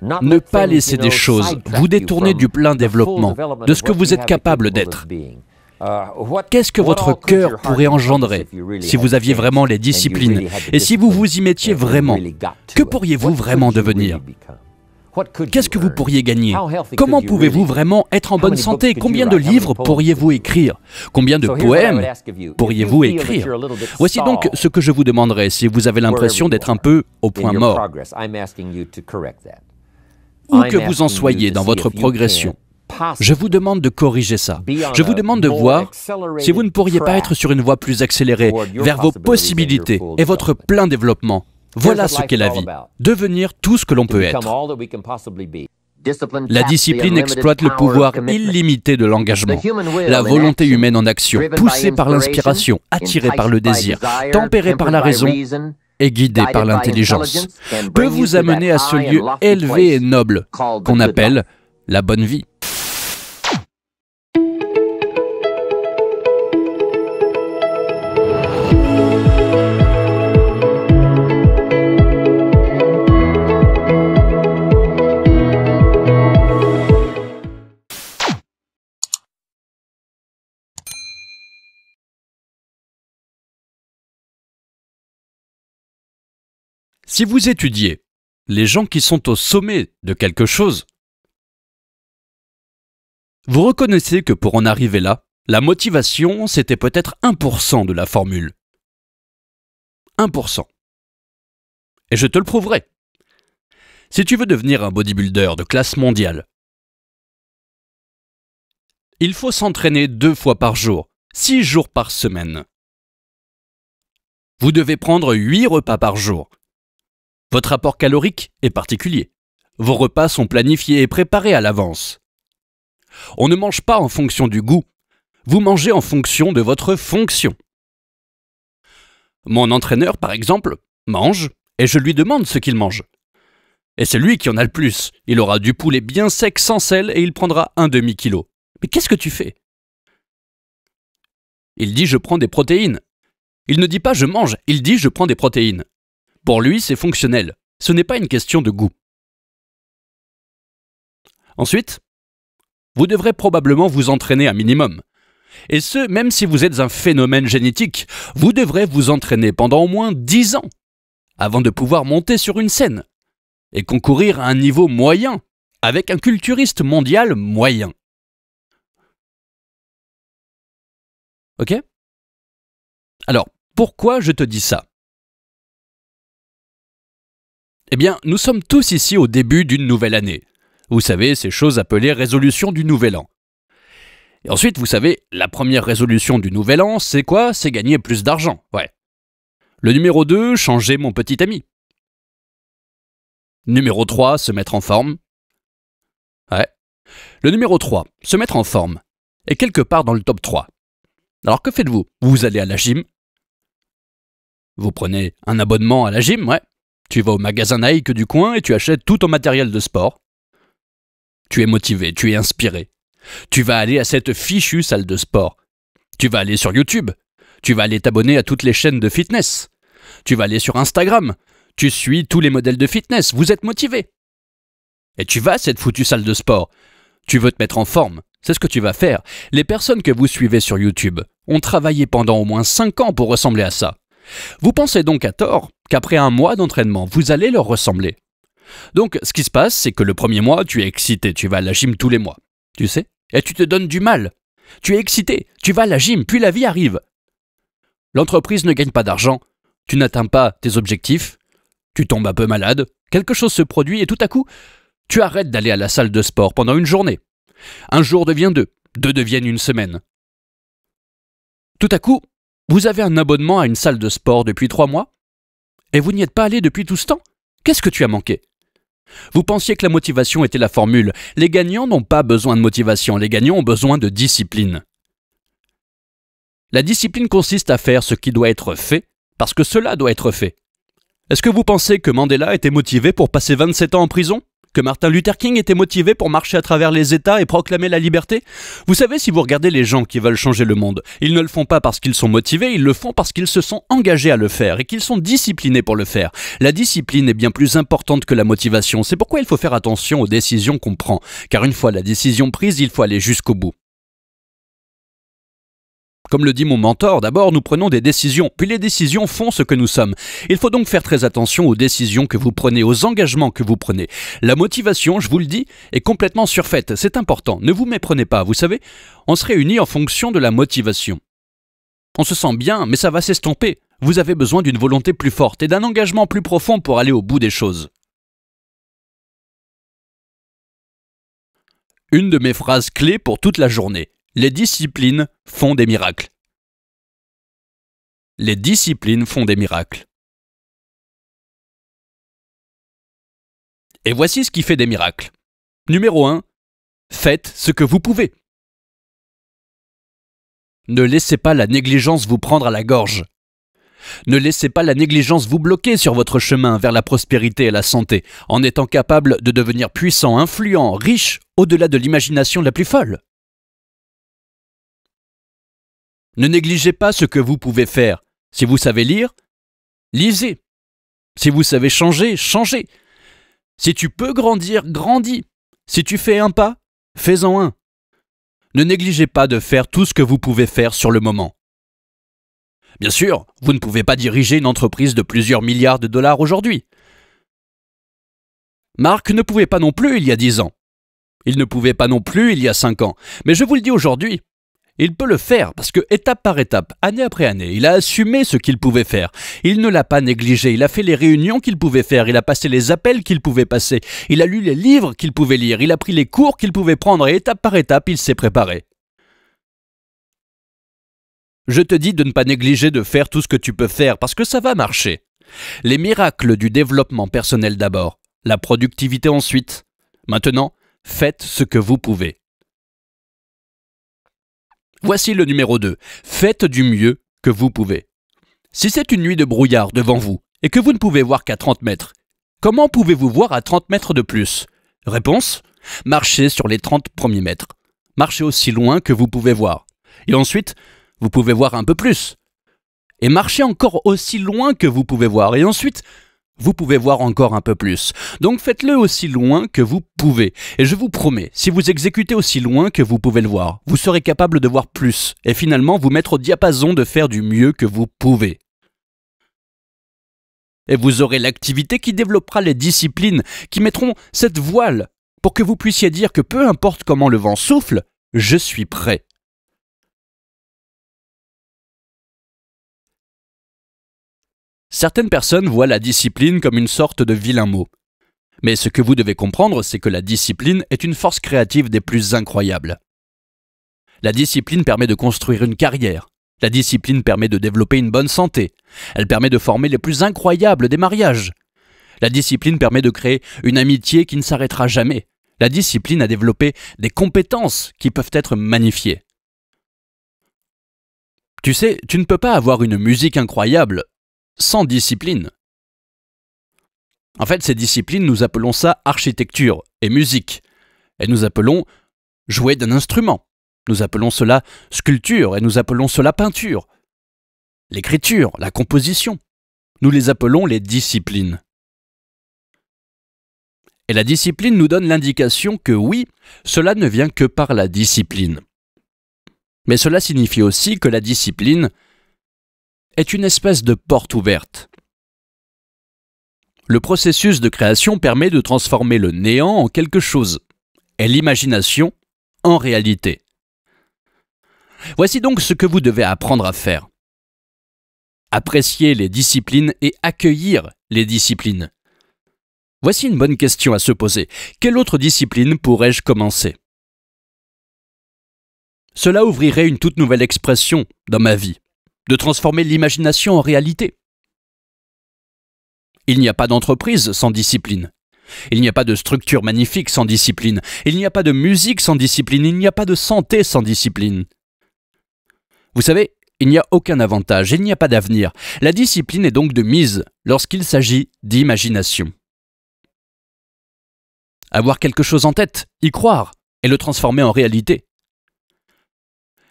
Ne pas laisser des choses vous détourner du plein développement, de ce que vous êtes capable d'être. Uh, Qu'est-ce que votre cœur pourrait engendrer si vous aviez vraiment les disciplines et si vous vous y mettiez vraiment Que pourriez-vous vraiment devenir Qu'est-ce que vous pourriez gagner Comment pouvez-vous vraiment être en bonne santé Combien de livres pourriez-vous écrire Combien de poèmes pourriez-vous écrire Voici donc ce que je vous demanderai si vous avez l'impression d'être un peu au point mort où ah, que vous en soyez dans votre progression. Je vous demande de corriger ça. Je vous demande de voir si vous ne pourriez pas être sur une voie plus accélérée vers vos possibilités et votre plein développement. Voilà ce qu'est la vie. Devenir tout ce que l'on peut être. La discipline exploite le pouvoir illimité de l'engagement, la volonté humaine en action, poussée par l'inspiration, attirée par le désir, tempérée par la raison, et guidé par l'intelligence peut vous amener à ce lieu élevé et noble qu'on appelle la bonne vie. Si vous étudiez les gens qui sont au sommet de quelque chose, vous reconnaissez que pour en arriver là, la motivation, c'était peut-être 1% de la formule. 1%. Et je te le prouverai. Si tu veux devenir un bodybuilder de classe mondiale, il faut s'entraîner deux fois par jour, six jours par semaine. Vous devez prendre huit repas par jour, votre apport calorique est particulier. Vos repas sont planifiés et préparés à l'avance. On ne mange pas en fonction du goût, vous mangez en fonction de votre fonction. Mon entraîneur, par exemple, mange et je lui demande ce qu'il mange. Et c'est lui qui en a le plus. Il aura du poulet bien sec sans sel et il prendra un demi-kilo. Mais qu'est-ce que tu fais Il dit je prends des protéines. Il ne dit pas je mange, il dit je prends des protéines. Pour lui, c'est fonctionnel. Ce n'est pas une question de goût. Ensuite, vous devrez probablement vous entraîner un minimum. Et ce, même si vous êtes un phénomène génétique, vous devrez vous entraîner pendant au moins 10 ans avant de pouvoir monter sur une scène et concourir à un niveau moyen avec un culturiste mondial moyen. Ok Alors, pourquoi je te dis ça eh bien, nous sommes tous ici au début d'une nouvelle année. Vous savez, ces choses appelées résolutions du nouvel an. Et ensuite, vous savez, la première résolution du nouvel an, c'est quoi C'est gagner plus d'argent, ouais. Le numéro 2, changer mon petit ami. Numéro 3, se mettre en forme. Ouais. Le numéro 3, se mettre en forme, Et quelque part dans le top 3. Alors que faites-vous Vous allez à la gym. Vous prenez un abonnement à la gym, ouais. Tu vas au magasin Nike du coin et tu achètes tout ton matériel de sport. Tu es motivé, tu es inspiré. Tu vas aller à cette fichue salle de sport. Tu vas aller sur YouTube. Tu vas aller t'abonner à toutes les chaînes de fitness. Tu vas aller sur Instagram. Tu suis tous les modèles de fitness. Vous êtes motivé. Et tu vas à cette foutue salle de sport. Tu veux te mettre en forme. C'est ce que tu vas faire. Les personnes que vous suivez sur YouTube ont travaillé pendant au moins 5 ans pour ressembler à ça. Vous pensez donc à tort qu'après un mois d'entraînement, vous allez leur ressembler. Donc, ce qui se passe, c'est que le premier mois, tu es excité, tu vas à la gym tous les mois, tu sais, et tu te donnes du mal. Tu es excité, tu vas à la gym, puis la vie arrive. L'entreprise ne gagne pas d'argent, tu n'atteins pas tes objectifs, tu tombes un peu malade, quelque chose se produit et tout à coup, tu arrêtes d'aller à la salle de sport pendant une journée. Un jour devient deux, deux deviennent une semaine. Tout à coup, vous avez un abonnement à une salle de sport depuis trois mois, et vous n'y êtes pas allé depuis tout ce temps Qu'est-ce que tu as manqué Vous pensiez que la motivation était la formule. Les gagnants n'ont pas besoin de motivation, les gagnants ont besoin de discipline. La discipline consiste à faire ce qui doit être fait, parce que cela doit être fait. Est-ce que vous pensez que Mandela était motivé pour passer 27 ans en prison que Martin Luther King était motivé pour marcher à travers les États et proclamer la liberté Vous savez, si vous regardez les gens qui veulent changer le monde, ils ne le font pas parce qu'ils sont motivés, ils le font parce qu'ils se sont engagés à le faire et qu'ils sont disciplinés pour le faire. La discipline est bien plus importante que la motivation, c'est pourquoi il faut faire attention aux décisions qu'on prend, car une fois la décision prise, il faut aller jusqu'au bout. Comme le dit mon mentor, d'abord nous prenons des décisions, puis les décisions font ce que nous sommes. Il faut donc faire très attention aux décisions que vous prenez, aux engagements que vous prenez. La motivation, je vous le dis, est complètement surfaite, c'est important, ne vous méprenez pas, vous savez, on se réunit en fonction de la motivation. On se sent bien, mais ça va s'estomper. Vous avez besoin d'une volonté plus forte et d'un engagement plus profond pour aller au bout des choses. Une de mes phrases clés pour toute la journée les disciplines font des miracles. Les disciplines font des miracles. Et voici ce qui fait des miracles. Numéro 1. Faites ce que vous pouvez. Ne laissez pas la négligence vous prendre à la gorge. Ne laissez pas la négligence vous bloquer sur votre chemin vers la prospérité et la santé, en étant capable de devenir puissant, influent, riche, au-delà de l'imagination la plus folle. Ne négligez pas ce que vous pouvez faire. Si vous savez lire, lisez. Si vous savez changer, changez. Si tu peux grandir, grandis. Si tu fais un pas, fais-en un. Ne négligez pas de faire tout ce que vous pouvez faire sur le moment. Bien sûr, vous ne pouvez pas diriger une entreprise de plusieurs milliards de dollars aujourd'hui. Marc ne pouvait pas non plus il y a dix ans. Il ne pouvait pas non plus il y a cinq ans. Mais je vous le dis aujourd'hui, il peut le faire parce que étape par étape, année après année, il a assumé ce qu'il pouvait faire. Il ne l'a pas négligé, il a fait les réunions qu'il pouvait faire, il a passé les appels qu'il pouvait passer, il a lu les livres qu'il pouvait lire, il a pris les cours qu'il pouvait prendre et étape par étape, il s'est préparé. Je te dis de ne pas négliger de faire tout ce que tu peux faire parce que ça va marcher. Les miracles du développement personnel d'abord, la productivité ensuite. Maintenant, faites ce que vous pouvez. Voici le numéro 2. Faites du mieux que vous pouvez. Si c'est une nuit de brouillard devant vous et que vous ne pouvez voir qu'à 30 mètres, comment pouvez-vous voir à 30 mètres de plus Réponse Marchez sur les 30 premiers mètres. Marchez aussi loin que vous pouvez voir. Et ensuite, vous pouvez voir un peu plus. Et marchez encore aussi loin que vous pouvez voir. Et ensuite, vous pouvez voir encore un peu plus. Donc faites-le aussi loin que vous pouvez. Et je vous promets, si vous exécutez aussi loin que vous pouvez le voir, vous serez capable de voir plus, et finalement vous mettre au diapason de faire du mieux que vous pouvez. Et vous aurez l'activité qui développera les disciplines qui mettront cette voile pour que vous puissiez dire que peu importe comment le vent souffle, je suis prêt. Certaines personnes voient la discipline comme une sorte de vilain mot. Mais ce que vous devez comprendre, c'est que la discipline est une force créative des plus incroyables. La discipline permet de construire une carrière. La discipline permet de développer une bonne santé. Elle permet de former les plus incroyables des mariages. La discipline permet de créer une amitié qui ne s'arrêtera jamais. La discipline a développé des compétences qui peuvent être magnifiées. Tu sais, tu ne peux pas avoir une musique incroyable sans discipline. En fait, ces disciplines, nous appelons ça architecture et musique. Et nous appelons jouer d'un instrument. Nous appelons cela sculpture et nous appelons cela peinture. L'écriture, la composition. Nous les appelons les disciplines. Et la discipline nous donne l'indication que oui, cela ne vient que par la discipline. Mais cela signifie aussi que la discipline est une espèce de porte ouverte. Le processus de création permet de transformer le néant en quelque chose, et l'imagination en réalité. Voici donc ce que vous devez apprendre à faire. Apprécier les disciplines et accueillir les disciplines. Voici une bonne question à se poser. Quelle autre discipline pourrais-je commencer Cela ouvrirait une toute nouvelle expression dans ma vie de transformer l'imagination en réalité. Il n'y a pas d'entreprise sans discipline. Il n'y a pas de structure magnifique sans discipline. Il n'y a pas de musique sans discipline. Il n'y a pas de santé sans discipline. Vous savez, il n'y a aucun avantage, il n'y a pas d'avenir. La discipline est donc de mise lorsqu'il s'agit d'imagination. Avoir quelque chose en tête, y croire et le transformer en réalité.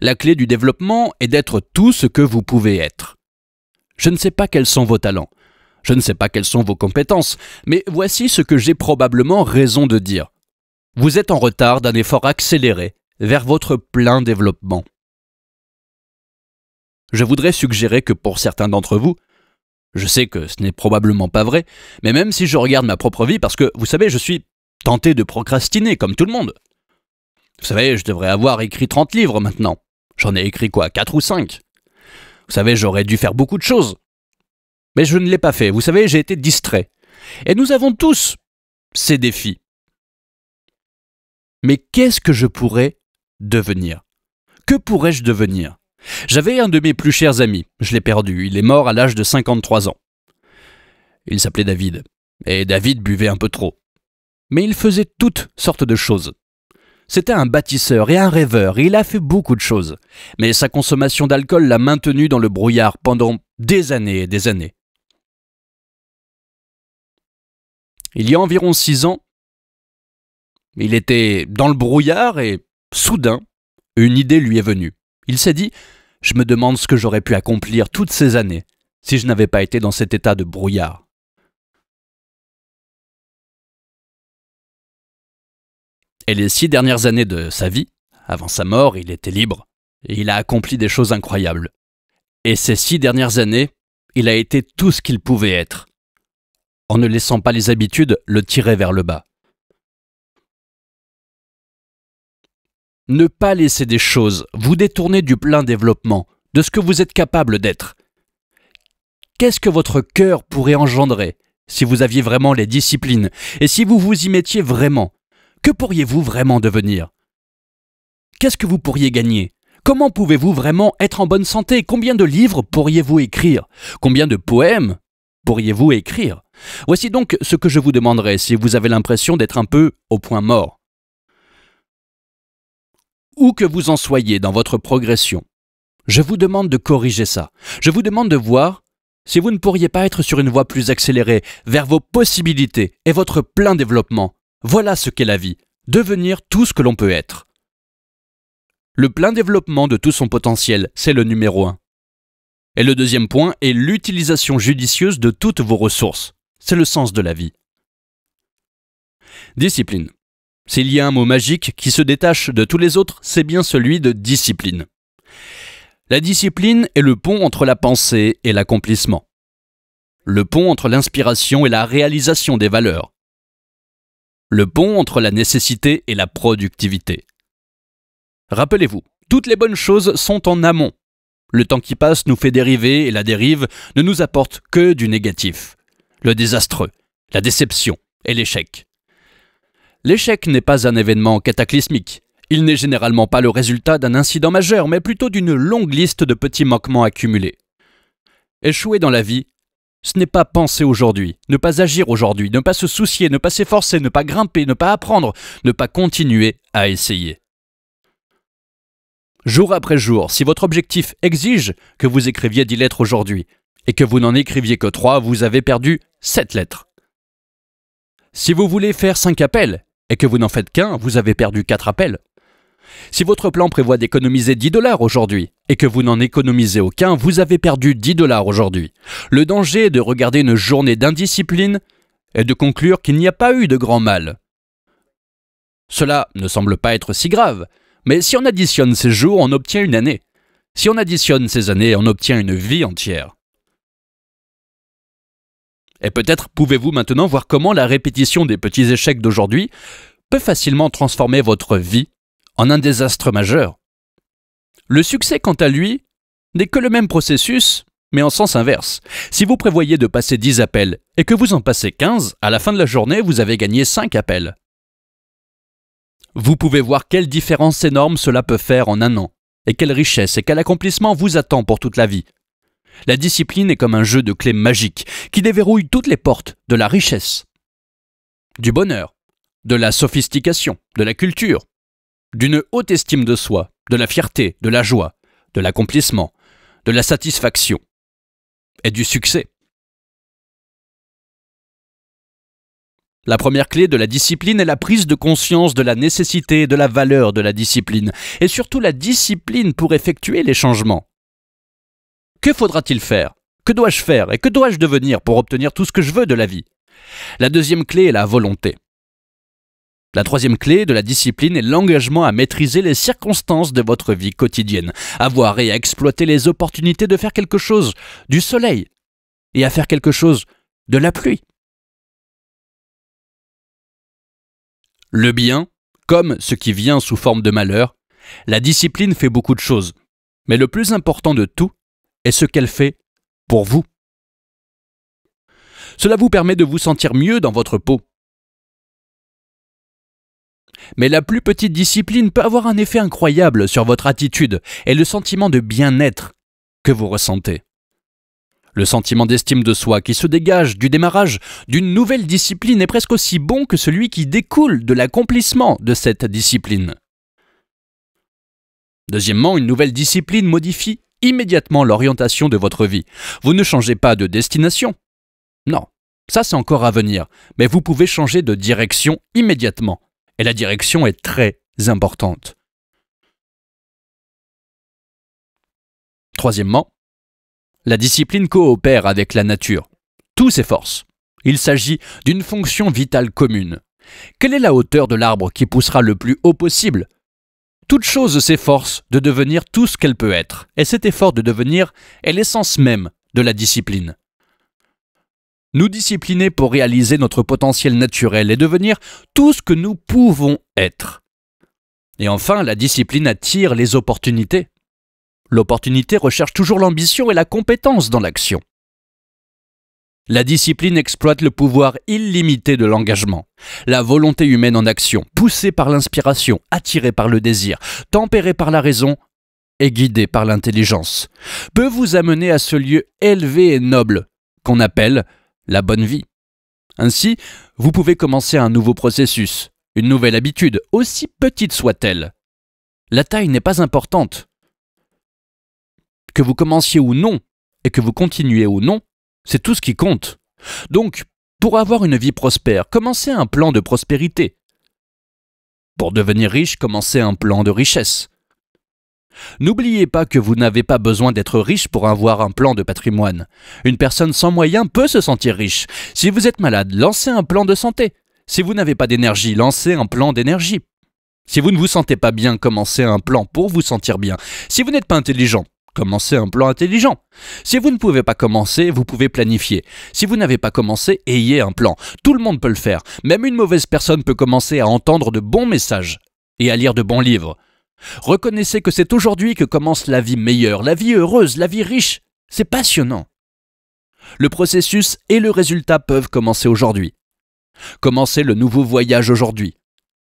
La clé du développement est d'être tout ce que vous pouvez être. Je ne sais pas quels sont vos talents, je ne sais pas quelles sont vos compétences, mais voici ce que j'ai probablement raison de dire. Vous êtes en retard d'un effort accéléré vers votre plein développement. Je voudrais suggérer que pour certains d'entre vous, je sais que ce n'est probablement pas vrai, mais même si je regarde ma propre vie, parce que, vous savez, je suis tenté de procrastiner, comme tout le monde. Vous savez, je devrais avoir écrit 30 livres maintenant. J'en ai écrit quoi Quatre ou cinq Vous savez, j'aurais dû faire beaucoup de choses. Mais je ne l'ai pas fait. Vous savez, j'ai été distrait. Et nous avons tous ces défis. Mais qu'est-ce que je pourrais devenir Que pourrais-je devenir J'avais un de mes plus chers amis. Je l'ai perdu. Il est mort à l'âge de 53 ans. Il s'appelait David. Et David buvait un peu trop. Mais il faisait toutes sortes de choses. C'était un bâtisseur et un rêveur, et il a fait beaucoup de choses. Mais sa consommation d'alcool l'a maintenu dans le brouillard pendant des années et des années. Il y a environ six ans, il était dans le brouillard et soudain, une idée lui est venue. Il s'est dit Je me demande ce que j'aurais pu accomplir toutes ces années si je n'avais pas été dans cet état de brouillard. Et les six dernières années de sa vie, avant sa mort, il était libre, et il a accompli des choses incroyables. Et ces six dernières années, il a été tout ce qu'il pouvait être, en ne laissant pas les habitudes le tirer vers le bas. Ne pas laisser des choses vous détourner du plein développement, de ce que vous êtes capable d'être. Qu'est-ce que votre cœur pourrait engendrer si vous aviez vraiment les disciplines et si vous vous y mettiez vraiment que pourriez-vous vraiment devenir Qu'est-ce que vous pourriez gagner Comment pouvez-vous vraiment être en bonne santé Combien de livres pourriez-vous écrire Combien de poèmes pourriez-vous écrire Voici donc ce que je vous demanderai si vous avez l'impression d'être un peu au point mort. Où que vous en soyez dans votre progression, je vous demande de corriger ça. Je vous demande de voir si vous ne pourriez pas être sur une voie plus accélérée vers vos possibilités et votre plein développement. Voilà ce qu'est la vie, devenir tout ce que l'on peut être. Le plein développement de tout son potentiel, c'est le numéro un. Et le deuxième point est l'utilisation judicieuse de toutes vos ressources. C'est le sens de la vie. Discipline. S'il y a un mot magique qui se détache de tous les autres, c'est bien celui de discipline. La discipline est le pont entre la pensée et l'accomplissement. Le pont entre l'inspiration et la réalisation des valeurs le pont entre la nécessité et la productivité. Rappelez-vous, toutes les bonnes choses sont en amont. Le temps qui passe nous fait dériver et la dérive ne nous apporte que du négatif, le désastreux, la déception et l'échec. L'échec n'est pas un événement cataclysmique. Il n'est généralement pas le résultat d'un incident majeur, mais plutôt d'une longue liste de petits manquements accumulés. Échouer dans la vie, ce n'est pas penser aujourd'hui, ne pas agir aujourd'hui, ne pas se soucier, ne pas s'efforcer, ne pas grimper, ne pas apprendre, ne pas continuer à essayer. Jour après jour, si votre objectif exige que vous écriviez 10 lettres aujourd'hui et que vous n'en écriviez que 3, vous avez perdu 7 lettres. Si vous voulez faire 5 appels et que vous n'en faites qu'un, vous avez perdu 4 appels. Si votre plan prévoit d'économiser 10 dollars aujourd'hui et que vous n'en économisez aucun, vous avez perdu 10 dollars aujourd'hui. Le danger de regarder une journée d'indiscipline est de conclure qu'il n'y a pas eu de grand mal. Cela ne semble pas être si grave, mais si on additionne ces jours, on obtient une année. Si on additionne ces années, on obtient une vie entière. Et peut-être pouvez-vous maintenant voir comment la répétition des petits échecs d'aujourd'hui peut facilement transformer votre vie en un désastre majeur. Le succès, quant à lui, n'est que le même processus, mais en sens inverse. Si vous prévoyez de passer 10 appels et que vous en passez 15, à la fin de la journée, vous avez gagné 5 appels. Vous pouvez voir quelle différence énorme cela peut faire en un an, et quelle richesse et quel accomplissement vous attend pour toute la vie. La discipline est comme un jeu de clés magiques qui déverrouille toutes les portes de la richesse, du bonheur, de la sophistication, de la culture, d'une haute estime de soi, de la fierté, de la joie, de l'accomplissement, de la satisfaction et du succès. La première clé de la discipline est la prise de conscience de la nécessité et de la valeur de la discipline, et surtout la discipline pour effectuer les changements. Que faudra-t-il faire Que dois-je faire Et que dois-je devenir pour obtenir tout ce que je veux de la vie La deuxième clé est la volonté. La troisième clé de la discipline est l'engagement à maîtriser les circonstances de votre vie quotidienne, à voir et à exploiter les opportunités de faire quelque chose du soleil et à faire quelque chose de la pluie. Le bien, comme ce qui vient sous forme de malheur, la discipline fait beaucoup de choses, mais le plus important de tout est ce qu'elle fait pour vous. Cela vous permet de vous sentir mieux dans votre peau, mais la plus petite discipline peut avoir un effet incroyable sur votre attitude et le sentiment de bien-être que vous ressentez. Le sentiment d'estime de soi qui se dégage du démarrage d'une nouvelle discipline est presque aussi bon que celui qui découle de l'accomplissement de cette discipline. Deuxièmement, une nouvelle discipline modifie immédiatement l'orientation de votre vie. Vous ne changez pas de destination. Non, ça c'est encore à venir, mais vous pouvez changer de direction immédiatement. Et la direction est très importante. Troisièmement, la discipline coopère avec la nature. Tout s'efforce. Il s'agit d'une fonction vitale commune. Quelle est la hauteur de l'arbre qui poussera le plus haut possible Toute chose s'efforce de devenir tout ce qu'elle peut être, et cet effort de devenir est l'essence même de la discipline nous discipliner pour réaliser notre potentiel naturel et devenir tout ce que nous pouvons être. Et enfin, la discipline attire les opportunités. L'opportunité recherche toujours l'ambition et la compétence dans l'action. La discipline exploite le pouvoir illimité de l'engagement, la volonté humaine en action, poussée par l'inspiration, attirée par le désir, tempérée par la raison et guidée par l'intelligence, peut vous amener à ce lieu élevé et noble qu'on appelle la bonne vie. Ainsi, vous pouvez commencer un nouveau processus, une nouvelle habitude, aussi petite soit-elle. La taille n'est pas importante. Que vous commenciez ou non, et que vous continuez ou non, c'est tout ce qui compte. Donc, pour avoir une vie prospère, commencez un plan de prospérité. Pour devenir riche, commencez un plan de richesse. N'oubliez pas que vous n'avez pas besoin d'être riche pour avoir un plan de patrimoine. Une personne sans moyens peut se sentir riche. Si vous êtes malade, lancez un plan de santé. Si vous n'avez pas d'énergie, lancez un plan d'énergie. Si vous ne vous sentez pas bien, commencez un plan pour vous sentir bien. Si vous n'êtes pas intelligent, commencez un plan intelligent. Si vous ne pouvez pas commencer, vous pouvez planifier. Si vous n'avez pas commencé, ayez un plan. Tout le monde peut le faire. Même une mauvaise personne peut commencer à entendre de bons messages et à lire de bons livres. Reconnaissez que c'est aujourd'hui que commence la vie meilleure, la vie heureuse, la vie riche. C'est passionnant. Le processus et le résultat peuvent commencer aujourd'hui. Commencez le nouveau voyage aujourd'hui.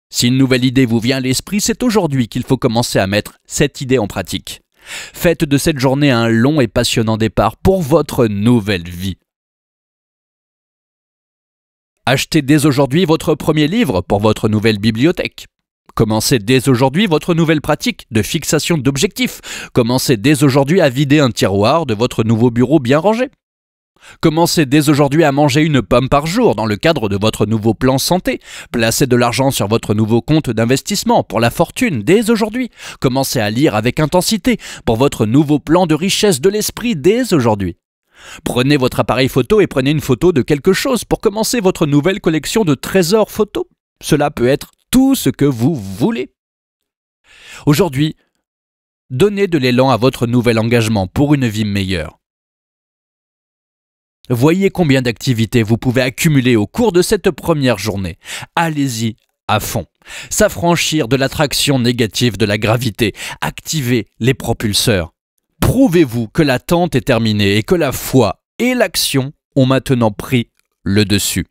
Si une nouvelle idée vous vient à l'esprit, c'est aujourd'hui qu'il faut commencer à mettre cette idée en pratique. Faites de cette journée un long et passionnant départ pour votre nouvelle vie. Achetez dès aujourd'hui votre premier livre pour votre nouvelle bibliothèque. Commencez dès aujourd'hui votre nouvelle pratique de fixation d'objectifs. Commencez dès aujourd'hui à vider un tiroir de votre nouveau bureau bien rangé. Commencez dès aujourd'hui à manger une pomme par jour dans le cadre de votre nouveau plan santé. Placez de l'argent sur votre nouveau compte d'investissement pour la fortune dès aujourd'hui. Commencez à lire avec intensité pour votre nouveau plan de richesse de l'esprit dès aujourd'hui. Prenez votre appareil photo et prenez une photo de quelque chose pour commencer votre nouvelle collection de trésors photos. Cela peut être tout ce que vous voulez. Aujourd'hui, donnez de l'élan à votre nouvel engagement pour une vie meilleure. Voyez combien d'activités vous pouvez accumuler au cours de cette première journée. Allez-y à fond. S'affranchir de l'attraction négative de la gravité. Activez les propulseurs. Prouvez-vous que l'attente est terminée et que la foi et l'action ont maintenant pris le dessus.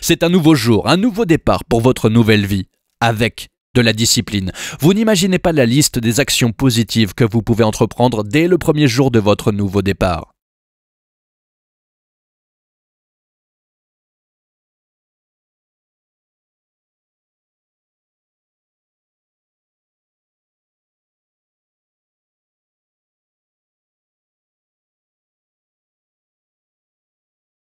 C'est un nouveau jour, un nouveau départ pour votre nouvelle vie, avec de la discipline. Vous n'imaginez pas la liste des actions positives que vous pouvez entreprendre dès le premier jour de votre nouveau départ.